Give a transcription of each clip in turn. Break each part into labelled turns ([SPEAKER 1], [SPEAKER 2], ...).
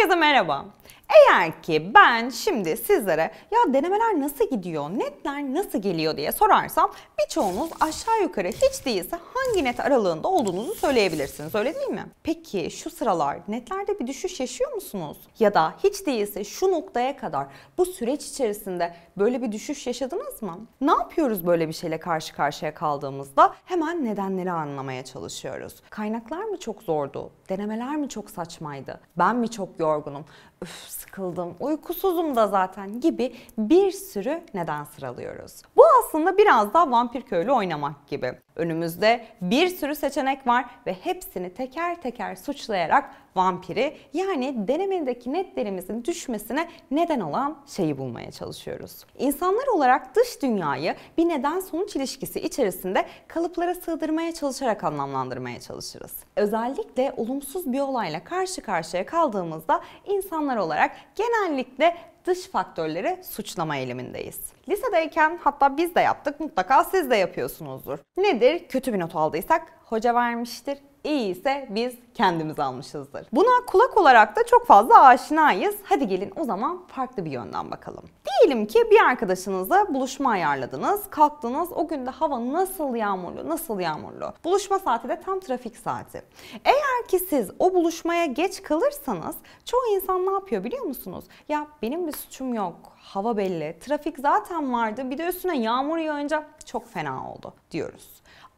[SPEAKER 1] Herkese merhaba. Eğer ki ben şimdi sizlere ya denemeler nasıl gidiyor, netler nasıl geliyor diye sorarsam birçoğunuz aşağı yukarı hiç değilse hangi net aralığında olduğunuzu söyleyebilirsiniz öyle değil mi? Peki şu sıralar netlerde bir düşüş yaşıyor musunuz? Ya da hiç değilse şu noktaya kadar bu süreç içerisinde böyle bir düşüş yaşadınız mı? Ne yapıyoruz böyle bir şeyle karşı karşıya kaldığımızda? Hemen nedenleri anlamaya çalışıyoruz. Kaynaklar mı çok zordu? Denemeler mi çok saçmaydı? Ben mi çok yorgunum? Üf sıkıldım, uykusuzum da zaten gibi bir sürü neden sıralıyoruz. Bu aslında biraz daha vampir köylü oynamak gibi. Önümüzde bir sürü seçenek var ve hepsini teker teker suçlayarak vampiri yani denemedeki netlerimizin düşmesine neden olan şeyi bulmaya çalışıyoruz. İnsanlar olarak dış dünyayı bir neden sonuç ilişkisi içerisinde kalıplara sığdırmaya çalışarak anlamlandırmaya çalışırız. Özellikle olumsuz bir olayla karşı karşıya kaldığımızda insanlar olarak genellikle dış faktörleri suçlama eğilimindeyiz. Lisedeyken hatta biz de yaptık mutlaka siz de yapıyorsunuzdur. Nedir? Kötü bir not aldıysak hoca vermiştir iyi ise biz kendimiz almışızdır. Buna kulak olarak da çok fazla aşinayız. Hadi gelin o zaman farklı bir yönden bakalım. Diyelim ki bir arkadaşınızla buluşma ayarladınız, kalktınız. O gün de hava nasıl yağmurlu, nasıl yağmurlu. Buluşma saati de tam trafik saati. Eğer ki siz o buluşmaya geç kalırsanız çoğu insan ne yapıyor biliyor musunuz? Ya benim bir suçum yok, hava belli, trafik zaten vardı bir de üstüne yağmur yağınca çok fena oldu diyoruz.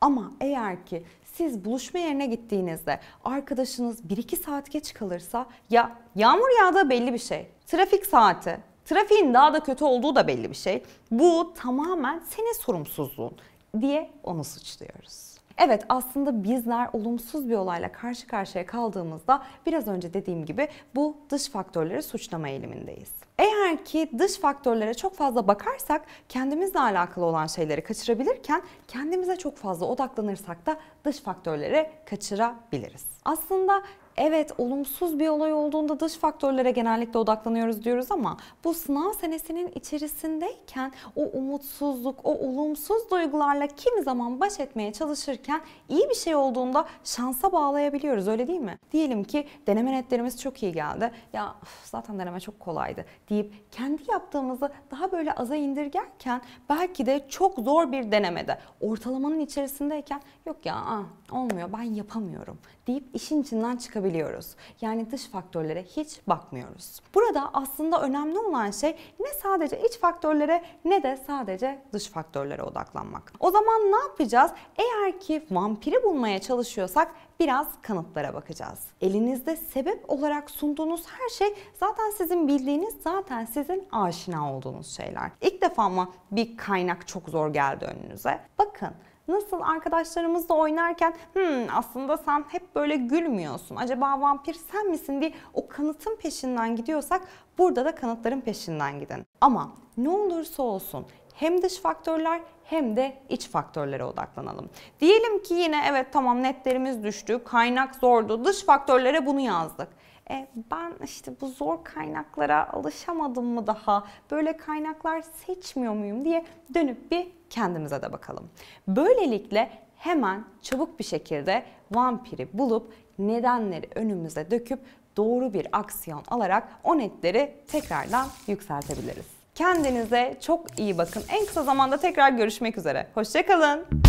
[SPEAKER 1] Ama eğer ki siz buluşma yerine gittiğinizde arkadaşınız 1-2 saat geç kalırsa ya yağmur yağda belli bir şey. Trafik saati, trafiğin daha da kötü olduğu da belli bir şey. Bu tamamen senin sorumsuzluğun diye onu suçluyoruz. Evet aslında bizler olumsuz bir olayla karşı karşıya kaldığımızda biraz önce dediğim gibi bu dış faktörleri suçlama eğilimindeyiz. Eğer ki dış faktörlere çok fazla bakarsak kendimizle alakalı olan şeyleri kaçırabilirken kendimize çok fazla odaklanırsak da dış faktörlere kaçırabiliriz. Aslında evet olumsuz bir olay olduğunda dış faktörlere genellikle odaklanıyoruz diyoruz ama bu sınav senesinin içerisindeyken o umutsuzluk, o olumsuz duygularla kimi zaman baş etmeye çalışırken iyi bir şey olduğunda şansa bağlayabiliyoruz öyle değil mi? Diyelim ki deneme netlerimiz çok iyi geldi. Ya zaten deneme çok kolaydı deyip kendi yaptığımızı daha böyle aza indirgerken belki de çok zor bir denemede ortalamanın içerisindeyken yok ya aa olmuyor ben yapamıyorum deyip işin içinden çıkabiliyoruz. Yani dış faktörlere hiç bakmıyoruz. Burada aslında önemli olan şey ne sadece iç faktörlere ne de sadece dış faktörlere odaklanmak. O zaman ne yapacağız? Eğer ki vampiri bulmaya çalışıyorsak biraz kanıtlara bakacağız. Elinizde sebep olarak sunduğunuz her şey zaten sizin bildiğiniz, zaten sizin aşina olduğunuz şeyler. İlk defa mı bir kaynak çok zor geldi önünüze? Bakın Nasıl arkadaşlarımızla oynarken hmm, aslında sen hep böyle gülmüyorsun. Acaba vampir sen misin diye o kanıtın peşinden gidiyorsak burada da kanıtların peşinden gidin. Ama ne olursa olsun hem dış faktörler hem de iç faktörlere odaklanalım. Diyelim ki yine evet tamam netlerimiz düştü, kaynak zordu, dış faktörlere bunu yazdık e, ben işte bu zor kaynaklara alışamadım mı daha, böyle kaynaklar seçmiyor muyum diye dönüp bir kendimize de bakalım. Böylelikle hemen çabuk bir şekilde vampiri bulup nedenleri önümüze döküp doğru bir aksiyon alarak o netleri tekrardan yükseltebiliriz. Kendinize çok iyi bakın. En kısa zamanda tekrar görüşmek üzere. Hoşçakalın.